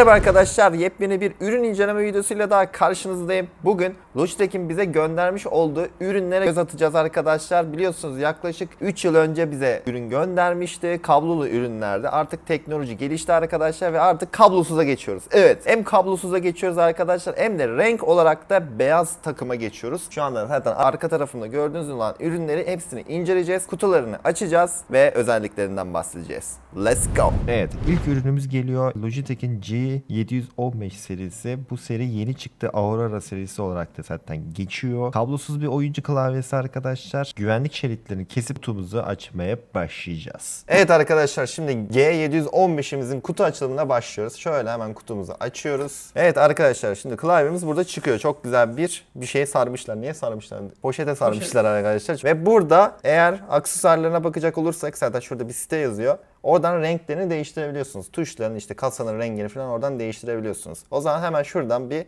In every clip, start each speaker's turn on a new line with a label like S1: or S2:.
S1: Merhaba arkadaşlar, yepyeni bir ürün inceleme videosuyla daha karşınızdayım. Bugün Logitech'in bize göndermiş olduğu ürünlere göz atacağız arkadaşlar. Biliyorsunuz yaklaşık 3 yıl önce bize ürün göndermişti. Kablolu ürünlerde artık teknoloji gelişti arkadaşlar ve artık kablosuza geçiyoruz. Evet, hem kablosuza geçiyoruz arkadaşlar hem de renk olarak da beyaz takıma geçiyoruz. Şu anda zaten arka tarafımda gördüğünüz olan ürünleri hepsini inceleyeceğiz. Kutularını açacağız ve özelliklerinden bahsedeceğiz. Let's go. Evet, ilk ürünümüz geliyor. Logitech'in G Fuji 715 serisi. Bu seri yeni çıktı. Aurora serisi olarak da zaten geçiyor. Kablosuz bir oyuncu klavyesi arkadaşlar. Güvenlik şeritlerini kesip tumuzu açmaya başlayacağız. Evet arkadaşlar şimdi G715'imizin kutu açılımına başlıyoruz. Şöyle hemen kutumuzu açıyoruz. Evet arkadaşlar şimdi klavyemiz burada çıkıyor. Çok güzel bir bir şey sarmışlar. Niye sarmışlar? Poşete sarmışlar Poşet. arkadaşlar. Ve burada eğer aksesuarlarına bakacak olursak zaten şurada bir site yazıyor. Oradan renklerini değiştirebiliyorsunuz. Tuşların işte kasanın rengini falan oradan değiştirebiliyorsunuz. O zaman hemen şuradan bir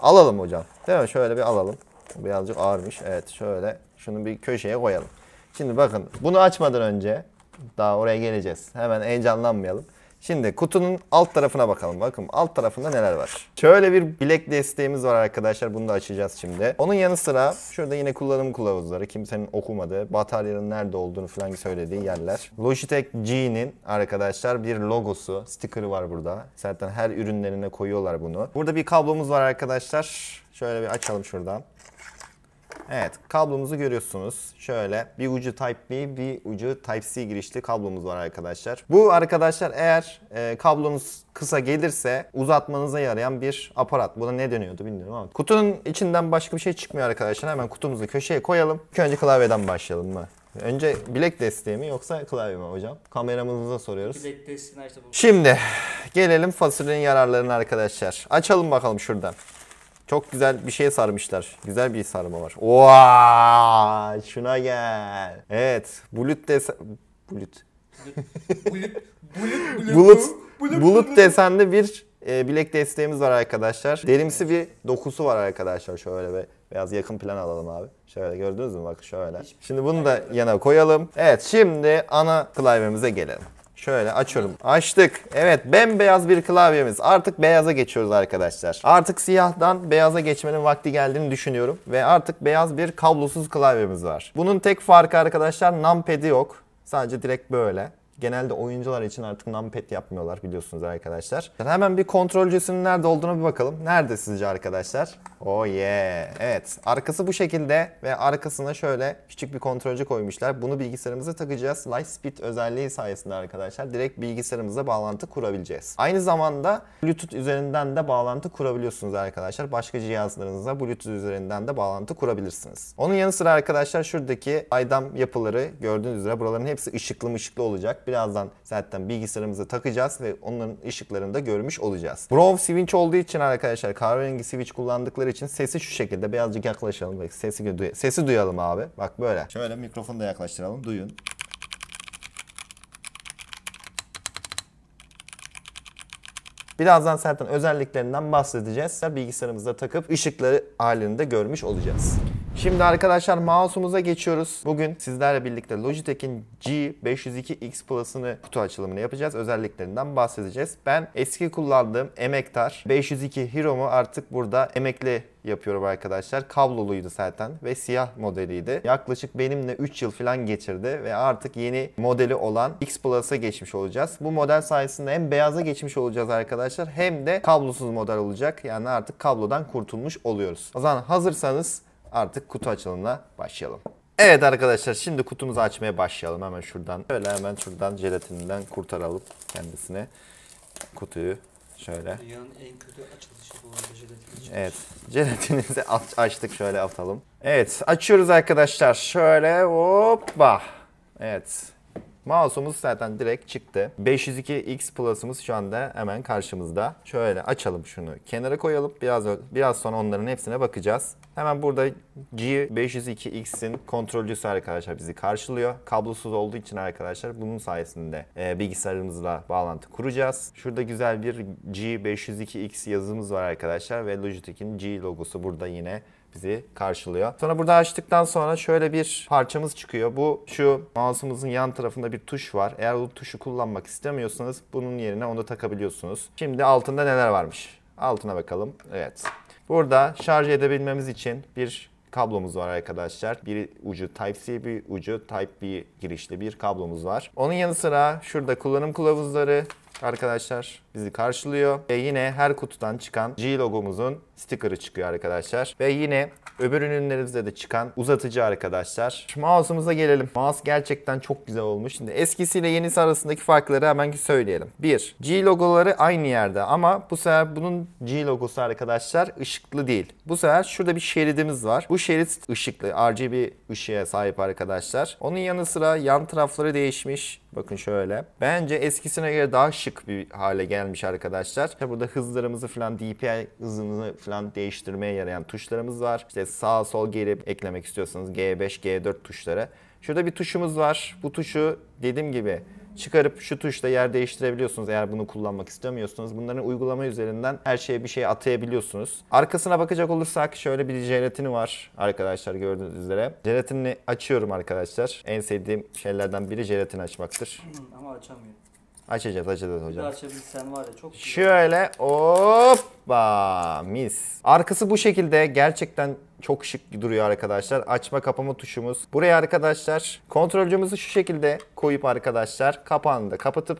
S1: alalım hocam. Değil mi? Şöyle bir alalım. birazcık ağırmış. Evet şöyle şunu bir köşeye koyalım. Şimdi bakın bunu açmadan önce daha oraya geleceğiz. Hemen heyecanlanmayalım. Şimdi kutunun alt tarafına bakalım. Bakın alt tarafında neler var. Şöyle bir bilek desteğimiz var arkadaşlar. Bunu da açacağız şimdi. Onun yanı sıra şurada yine kullanım kılavuzları. Kimsenin okumadığı, bataryanın nerede olduğunu falan söylediği yerler. Logitech G'nin arkadaşlar bir logosu, sticker'ı var burada. Zaten her ürünlerine koyuyorlar bunu. Burada bir kablomuz var arkadaşlar. Şöyle bir açalım şuradan. Evet kablomuzu görüyorsunuz. Şöyle bir ucu Type-B bir ucu Type-C girişli kablomuz var arkadaşlar. Bu arkadaşlar eğer e, kablonuz kısa gelirse uzatmanıza yarayan bir aparat. Buna ne deniyordu bilmiyorum ama. Kutunun içinden başka bir şey çıkmıyor arkadaşlar. Hemen kutumuzu köşeye koyalım. İlk önce klavyeden başlayalım mı? Önce bilek desteği mi yoksa klavye mi hocam? Kameramıza soruyoruz. Bilek desteğini açtı Şimdi gelelim fasulyenin yararlarına arkadaşlar. Açalım bakalım şuradan. Çok güzel bir şey sarmışlar. Güzel bir sarma var. Oha! Şuna gel. Evet. Bulut desen, bulut. bulut, bulut, bulut, bulut, bulut desenli bir e, bilek desteğimiz var arkadaşlar. Derimsi bir dokusu var arkadaşlar şöyle bir biraz yakın plan alalım abi. Şöyle gördünüz mü? Bak şöyle. Şimdi bunu şey da yana koyalım. Evet şimdi ana klavyemize gelelim. Şöyle açıyorum. Açtık. Evet bembeyaz bir klavyemiz. Artık beyaza geçiyoruz arkadaşlar. Artık siyahtan beyaza geçmenin vakti geldiğini düşünüyorum. Ve artık beyaz bir kablosuz klavyemiz var. Bunun tek farkı arkadaşlar numpad'i yok. Sadece direkt böyle. Genelde oyuncular için artık numpad yapmıyorlar biliyorsunuz arkadaşlar. Hemen bir kontrolcüsünün nerede olduğunu bir bakalım. Nerede sizce arkadaşlar? Oh yeah. Evet. Arkası bu şekilde ve arkasına şöyle küçük bir kontrolcü koymuşlar. Bunu bilgisayarımıza takacağız. Light Speed özelliği sayesinde arkadaşlar direkt bilgisayarımıza bağlantı kurabileceğiz. Aynı zamanda Bluetooth üzerinden de bağlantı kurabiliyorsunuz arkadaşlar. Başka cihazlarınıza Bluetooth üzerinden de bağlantı kurabilirsiniz. Onun yanı sıra arkadaşlar şuradaki aydam yapıları gördüğünüz üzere buraların hepsi ışıklı ışıklı olacak. Birazdan zaten bilgisayarımıza takacağız ve onların ışıklarını da görmüş olacağız. Brown switch olduğu için arkadaşlar kahverengi switch kullandıkları için sesi şu şekilde birazcık yaklaşalım. Bak sesi, duy sesi duyalım abi. Bak böyle. Şöyle mikrofonu da yaklaştıralım. Duyun. Birazdan zaten özelliklerinden bahsedeceğiz. Bilgisayarımızda takıp ışıkları halinde görmüş olacağız. Şimdi arkadaşlar mouse'umuza geçiyoruz. Bugün sizlerle birlikte Logitech'in G502X Plus'ını kutu açılımını yapacağız. Özelliklerinden bahsedeceğiz. Ben eski kullandığım Emektar 502 Hero'mu artık burada emekli yapıyorum arkadaşlar. Kabloluydu zaten ve siyah modeliydi. Yaklaşık benimle 3 yıl falan geçirdi ve artık yeni modeli olan X Plus'a geçmiş olacağız. Bu model sayesinde hem beyaza geçmiş olacağız arkadaşlar hem de kablosuz model olacak. Yani artık kablodan kurtulmuş oluyoruz. O zaman hazırsanız artık kutu açılımına başlayalım. Evet arkadaşlar şimdi kutumuzu açmaya başlayalım hemen şuradan. Şöyle hemen şuradan jelatininden kurtaralım kendisine kutuyu. Şöyle. Dünyanın en kötü açılışı bu arada jelatin. Evet. Jelatinizi açtık şöyle atalım. Evet açıyoruz arkadaşlar. Şöyle hoppa. Evet. Mouse'umuz zaten direkt çıktı. 502 X Plus'ımız şu anda hemen karşımızda. Şöyle açalım şunu. Kenara koyalım. Biraz biraz sonra onların hepsine bakacağız. Hemen burada G502X'in kontrolcüsü arkadaşlar bizi karşılıyor. Kablosuz olduğu için arkadaşlar bunun sayesinde e, bilgisayarımızla bağlantı kuracağız. Şurada güzel bir G502X yazımız var arkadaşlar ve Logitech'in G logosu burada yine bizi karşılıyor. Sonra burada açtıktan sonra şöyle bir parçamız çıkıyor. Bu şu mouse'umuzun yan tarafında bir tuş var. Eğer bu tuşu kullanmak istemiyorsanız bunun yerine onu takabiliyorsunuz. Şimdi altında neler varmış? Altına bakalım. Evet. Burada şarj edebilmemiz için bir kablomuz var arkadaşlar. Bir ucu Type-C, bir ucu Type-B girişli bir kablomuz var. Onun yanı sıra şurada kullanım kılavuzları arkadaşlar bizi karşılıyor. Ve yine her kutudan çıkan G logomuzun sticker'ı çıkıyor arkadaşlar. Ve yine öbür ürünlerimizde de çıkan uzatıcı arkadaşlar. Şu mouse'umuza gelelim. Mouse gerçekten çok güzel olmuş. Şimdi eskisiyle yenisi arasındaki farkları hemen söyleyelim. 1. G logoları aynı yerde ama bu sefer bunun G logosu arkadaşlar ışıklı değil. Bu sefer şurada bir şeridimiz var. Bu şerit ışıklı. RGB ışığa sahip arkadaşlar. Onun yanı sıra yan tarafları değişmiş. Bakın şöyle. Bence eskisine göre daha şık bir hale geldi gelmiş arkadaşlar. İşte burada hızlarımızı falan DPI hızını falan değiştirmeye yarayan tuşlarımız var. İşte sağ sol geri eklemek istiyorsanız G5, G4 tuşları. Şurada bir tuşumuz var. Bu tuşu dediğim gibi çıkarıp şu tuşla yer değiştirebiliyorsunuz eğer bunu kullanmak istemiyorsunuz. Bunların uygulama üzerinden her şeye bir şey atayabiliyorsunuz. Arkasına bakacak olursak şöyle bir jelatini var arkadaşlar gördüğünüz üzere. Jelatinini açıyorum arkadaşlar. En sevdiğim şeylerden biri jelatin açmaktır. Ama açamıyorum. Açacağız açacağız hocam. Bir açabilsen var ya çok güzel. Şöyle hoppa mis. Arkası bu şekilde gerçekten çok şık duruyor arkadaşlar. Açma kapama tuşumuz. Buraya arkadaşlar kontrolcümüzü şu şekilde koyup arkadaşlar kapağını da kapatıp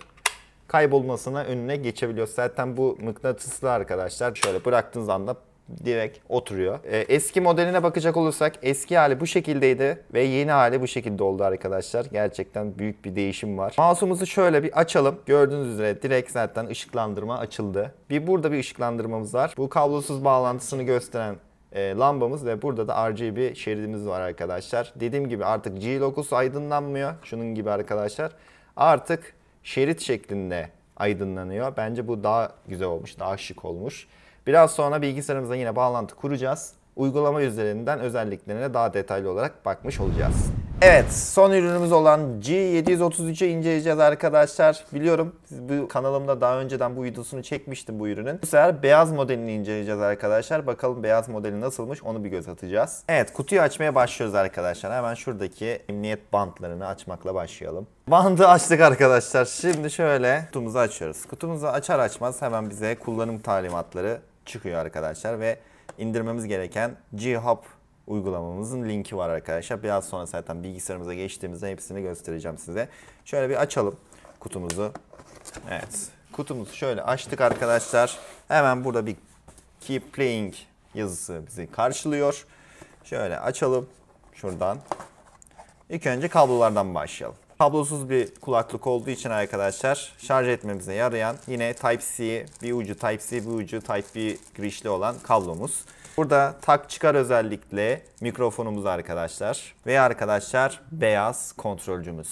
S1: kaybolmasına önüne geçebiliyoruz. Zaten bu mıknatıslı arkadaşlar. Şöyle bıraktığınız anda direkt oturuyor. E, eski modeline bakacak olursak eski hali bu şekildeydi ve yeni hali bu şekilde oldu arkadaşlar. Gerçekten büyük bir değişim var. Mouse'umuzu şöyle bir açalım. Gördüğünüz üzere direkt zaten ışıklandırma açıldı. Bir burada bir ışıklandırmamız var. Bu kablosuz bağlantısını gösteren e, lambamız ve burada da RGB şeridimiz var arkadaşlar. Dediğim gibi artık G logosu aydınlanmıyor. Şunun gibi arkadaşlar. Artık şerit şeklinde aydınlanıyor. Bence bu daha güzel olmuş, daha şık olmuş. Biraz sonra bilgisayarımıza yine bağlantı kuracağız. Uygulama üzerinden özelliklerine daha detaylı olarak bakmış olacağız. Evet son ürünümüz olan G733'ü inceleyeceğiz arkadaşlar. Biliyorum bu kanalımda daha önceden bu videosunu çekmiştim bu ürünün. Bu sefer beyaz modelini inceleyeceğiz arkadaşlar. Bakalım beyaz modeli nasılmış onu bir göz atacağız. Evet kutuyu açmaya başlıyoruz arkadaşlar. Hemen şuradaki emniyet bantlarını açmakla başlayalım. Bandı açtık arkadaşlar. Şimdi şöyle kutumuzu açıyoruz. Kutumuzu açar açmaz hemen bize kullanım talimatları çıkıyor arkadaşlar ve indirmemiz gereken G-Hub uygulamamızın linki var arkadaşlar. Biraz sonra zaten bilgisayarımıza geçtiğimizde hepsini göstereceğim size. Şöyle bir açalım kutumuzu. Evet. Kutumuzu şöyle açtık arkadaşlar. Hemen burada bir Keep Playing yazısı bizi karşılıyor. Şöyle açalım şuradan. İlk önce kablolardan başlayalım. Kablosuz bir kulaklık olduğu için arkadaşlar şarj etmemize yarayan yine Type-C bir ucu Type-C bir ucu Type-B girişli olan kablomuz. Burada tak çıkar özellikle mikrofonumuz arkadaşlar ve arkadaşlar beyaz kontrolcümüz.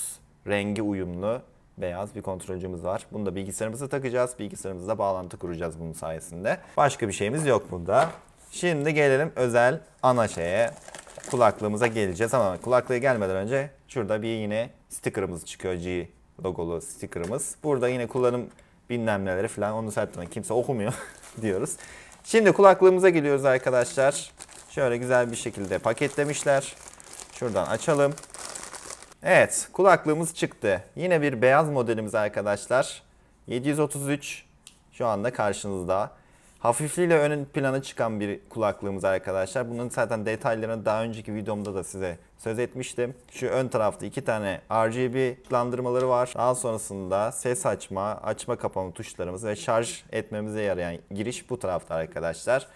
S1: Rengi uyumlu beyaz bir kontrolcümüz var. Bunu da bilgisayarımıza takacağız. Bilgisayarımızla bağlantı kuracağız bunun sayesinde. Başka bir şeyimiz yok burada. Şimdi gelelim özel ana şeye. Kulaklığımıza geleceğiz ama kulaklığı gelmeden önce Şurada bir yine stickerımız çıkıyor G logolu stickerımız. Burada yine kullanım bilmem neleri falan onu zaten kimse okumuyor diyoruz. Şimdi kulaklığımıza geliyoruz arkadaşlar. Şöyle güzel bir şekilde paketlemişler. Şuradan açalım. Evet kulaklığımız çıktı. Yine bir beyaz modelimiz arkadaşlar. 733 şu anda karşınızda. Hafifliğiyle ön plana çıkan bir kulaklığımız arkadaşlar. Bunun zaten detaylarını daha önceki videomda da size söz etmiştim. Şu ön tarafta iki tane RGB ışıklandırmaları var. Daha sonrasında ses açma, açma kapama tuşlarımız ve şarj etmemize yarayan giriş bu tarafta arkadaşlar.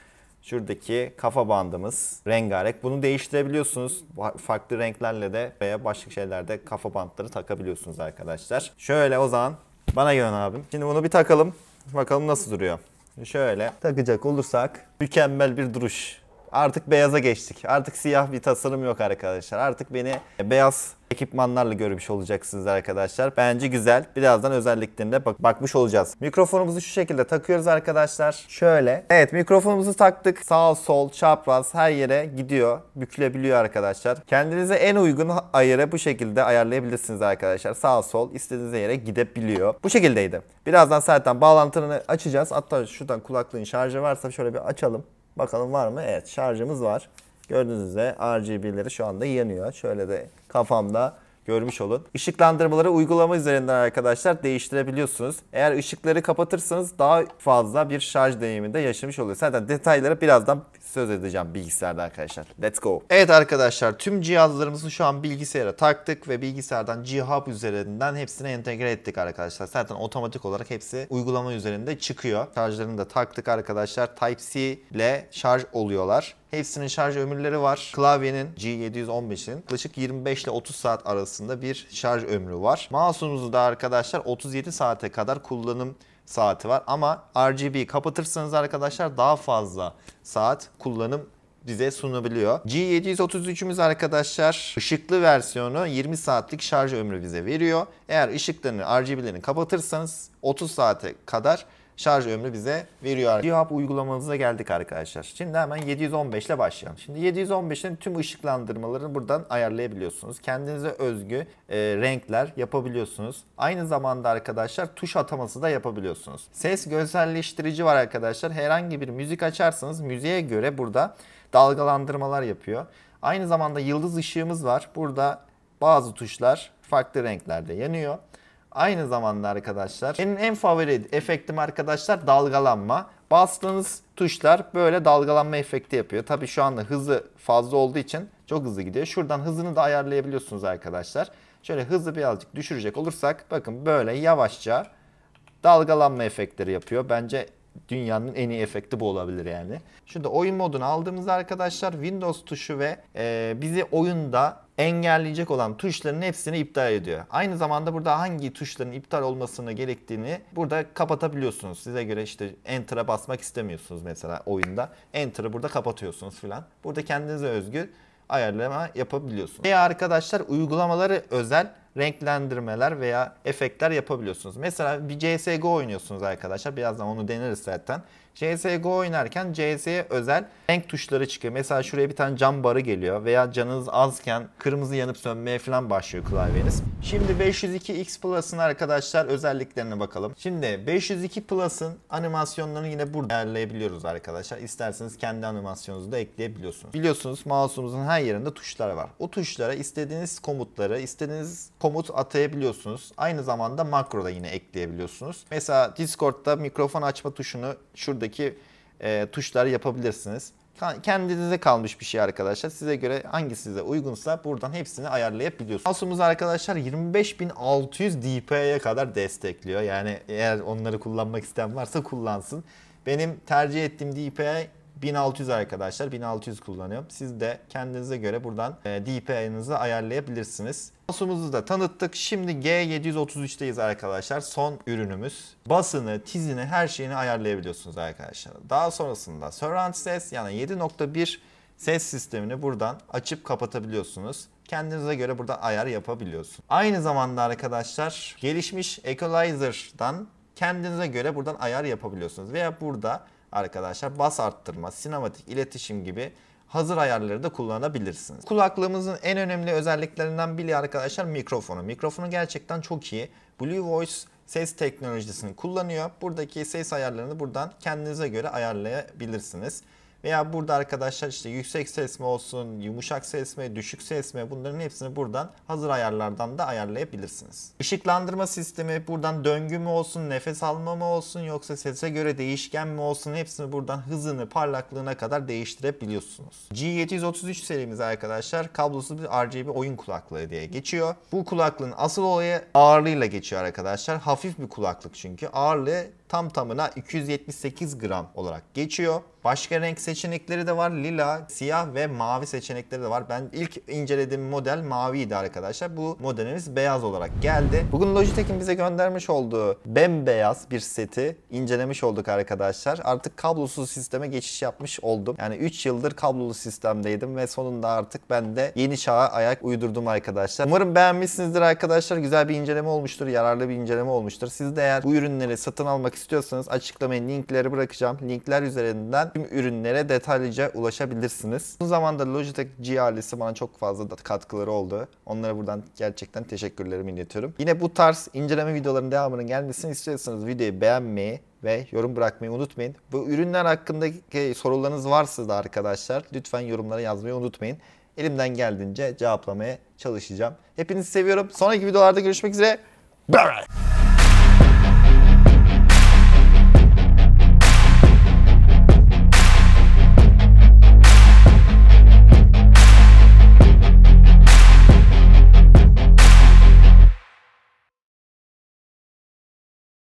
S1: Şuradaki kafa bandımız rengarenk. Bunu değiştirebiliyorsunuz. Farklı renklerle de veya başka şeylerde kafa bandları takabiliyorsunuz arkadaşlar. Şöyle o zaman bana gelin abim. Şimdi bunu bir takalım. Bakalım nasıl duruyor. Şöyle takacak olursak mükemmel bir duruş. Artık beyaza geçtik. Artık siyah bir tasarım yok arkadaşlar. Artık beni beyaz ekipmanlarla görmüş olacaksınız arkadaşlar. Bence güzel. Birazdan özelliklerine bak bakmış olacağız. Mikrofonumuzu şu şekilde takıyoruz arkadaşlar. Şöyle. Evet mikrofonumuzu taktık. Sağ sol çapraz her yere gidiyor. Bükülebiliyor arkadaşlar. Kendinize en uygun ayarı bu şekilde ayarlayabilirsiniz arkadaşlar. Sağ sol istediğiniz yere gidebiliyor. Bu şekildeydi. Birazdan zaten bağlantını açacağız. Hatta şuradan kulaklığın şarjı varsa şöyle bir açalım. Bakalım var mı? Evet şarjımız var. Gördüğünüz üzere RGB'leri şu anda yanıyor. Şöyle de kafamda görmüş olun. Işıklandırmaları uygulama üzerinden arkadaşlar değiştirebiliyorsunuz. Eğer ışıkları kapatırsanız daha fazla bir şarj deneyiminde yaşamış oluyor. Zaten detaylara birazdan söz edeceğim bilgisayarda arkadaşlar. Let's go. Evet arkadaşlar tüm cihazlarımızı şu an bilgisayara taktık ve bilgisayardan GHub üzerinden hepsini entegre ettik arkadaşlar. Zaten otomatik olarak hepsi uygulama üzerinde çıkıyor. Şarjlarını da taktık arkadaşlar. Type-C ile şarj oluyorlar. Hepsinin şarj ömürleri var. Klavyenin G715'in yaklaşık 25 ile 30 saat arasında bir şarj ömrü var. Mouse'unuzu da arkadaşlar 37 saate kadar kullanım saati var. Ama RGB kapatırsanız arkadaşlar daha fazla saat kullanım bize sunabiliyor. G733'ümüz arkadaşlar ışıklı versiyonu 20 saatlik şarj ömrü bize veriyor. Eğer ışıklarını RGB'lerini kapatırsanız 30 saate kadar şarj ömrü bize veriyor. GHub uygulamanıza geldik arkadaşlar. Şimdi hemen 715 ile başlayalım. Şimdi 715'in tüm ışıklandırmalarını buradan ayarlayabiliyorsunuz. Kendinize özgü e, renkler yapabiliyorsunuz. Aynı zamanda arkadaşlar tuş ataması da yapabiliyorsunuz. Ses görselleştirici var arkadaşlar. Herhangi bir müzik açarsanız müziğe göre burada dalgalandırmalar yapıyor. Aynı zamanda yıldız ışığımız var. Burada bazı tuşlar farklı renklerde yanıyor. Aynı zamanda arkadaşlar benim en favori efektim arkadaşlar dalgalanma. Bastığınız tuşlar böyle dalgalanma efekti yapıyor. Tabii şu anda hızı fazla olduğu için çok hızlı gidiyor. Şuradan hızını da ayarlayabiliyorsunuz arkadaşlar. Şöyle hızı birazcık düşürecek olursak bakın böyle yavaşça dalgalanma efektleri yapıyor. Bence dünyanın en iyi efekti bu olabilir yani. Şimdi oyun modunu aldığımız arkadaşlar Windows tuşu ve e, bizi oyunda engelleyecek olan tuşların hepsini iptal ediyor. Aynı zamanda burada hangi tuşların iptal olmasını gerektiğini burada kapatabiliyorsunuz. Size göre işte Enter'a basmak istemiyorsunuz mesela oyunda. Enter'ı burada kapatıyorsunuz filan. Burada kendinize özgü ayarlama yapabiliyorsunuz. Ve arkadaşlar uygulamaları özel renklendirmeler veya efektler yapabiliyorsunuz. Mesela bir CSGO oynuyorsunuz arkadaşlar. Birazdan onu deneriz zaten. CSGO oynarken CS'ye özel renk tuşları çıkıyor. Mesela şuraya bir tane cam barı geliyor veya canınız azken kırmızı yanıp sönmeye falan başlıyor klavyeniz. Şimdi 502X Plus'ın arkadaşlar özelliklerine bakalım. Şimdi 502 Plus'ın animasyonlarını yine burada ayarlayabiliyoruz arkadaşlar. İsterseniz kendi animasyonunuzu da ekleyebiliyorsunuz. Biliyorsunuz mouse'umuzun her yerinde tuşlar var. O tuşlara istediğiniz komutları, istediğiniz komut atayabiliyorsunuz. Aynı zamanda makro da yine ekleyebiliyorsunuz. Mesela Discord'da mikrofon açma tuşunu şuradaki e, tuşlar yapabilirsiniz. Kendinize kalmış bir şey arkadaşlar. Size göre hangi size uygunsa buradan hepsini ayarlayabiliyorsunuz. Mouse'umuz arkadaşlar 25.600 dpi'ye kadar destekliyor. Yani eğer onları kullanmak isteyen varsa kullansın. Benim tercih ettiğim DPI 1600 arkadaşlar. 1600 kullanıyorum. Siz de kendinize göre buradan e, DPI'ınızı ayarlayabilirsiniz. Basumuzu da tanıttık. Şimdi G733'teyiz arkadaşlar. Son ürünümüz. Basını, tizini, her şeyini ayarlayabiliyorsunuz arkadaşlar. Daha sonrasında surround ses yani 7.1 ses sistemini buradan açıp kapatabiliyorsunuz. Kendinize göre burada ayar yapabiliyorsunuz. Aynı zamanda arkadaşlar gelişmiş Equalizer'dan kendinize göre buradan ayar yapabiliyorsunuz. Veya burada arkadaşlar bas arttırma, sinematik iletişim gibi hazır ayarları da kullanabilirsiniz. Kulaklığımızın en önemli özelliklerinden biri arkadaşlar mikrofonu. Mikrofonu gerçekten çok iyi. Blue Voice ses teknolojisini kullanıyor. Buradaki ses ayarlarını buradan kendinize göre ayarlayabilirsiniz. Veya burada arkadaşlar işte yüksek sesme olsun, yumuşak sesme, düşük sesme bunların hepsini buradan hazır ayarlardan da ayarlayabilirsiniz. Işıklandırma sistemi buradan döngü mü olsun, nefes alma mı olsun yoksa sese göre değişken mi olsun hepsini buradan hızını, parlaklığına kadar değiştirebiliyorsunuz. G733 serimiz arkadaşlar kablosuz bir RGB oyun kulaklığı diye geçiyor. Bu kulaklığın asıl olayı ağırlığıyla geçiyor arkadaşlar. Hafif bir kulaklık çünkü. Ağırlığı tam tamına 278 gram olarak geçiyor. Başka renk seçenekleri de var. Lila, siyah ve mavi seçenekleri de var. Ben ilk incelediğim model maviydi arkadaşlar. Bu modelimiz beyaz olarak geldi. Bugün Logitech'in bize göndermiş olduğu bembeyaz bir seti incelemiş olduk arkadaşlar. Artık kablosuz sisteme geçiş yapmış oldum. Yani 3 yıldır kablolu sistemdeydim ve sonunda artık ben de yeni çağa ayak uydurdum arkadaşlar. Umarım beğenmişsinizdir arkadaşlar. Güzel bir inceleme olmuştur, yararlı bir inceleme olmuştur. Siz de eğer bu ürünleri satın almak istiyorsanız istiyorsanız açıklamaya linkleri bırakacağım. Linkler üzerinden tüm ürünlere detaylıca ulaşabilirsiniz. Bu zamanda Logitech G ailesi bana çok fazla katkıları oldu. Onlara buradan gerçekten teşekkürlerimi iletiyorum. Yine bu tarz inceleme videolarının devamının gelmesini istiyorsanız videoyu beğenmeyi, ve yorum bırakmayı unutmayın. Bu ürünler hakkındaki sorularınız varsa da arkadaşlar lütfen yorumlara yazmayı unutmayın. Elimden geldiğince cevaplamaya çalışacağım. Hepinizi seviyorum. Sonraki videolarda görüşmek üzere. Bye.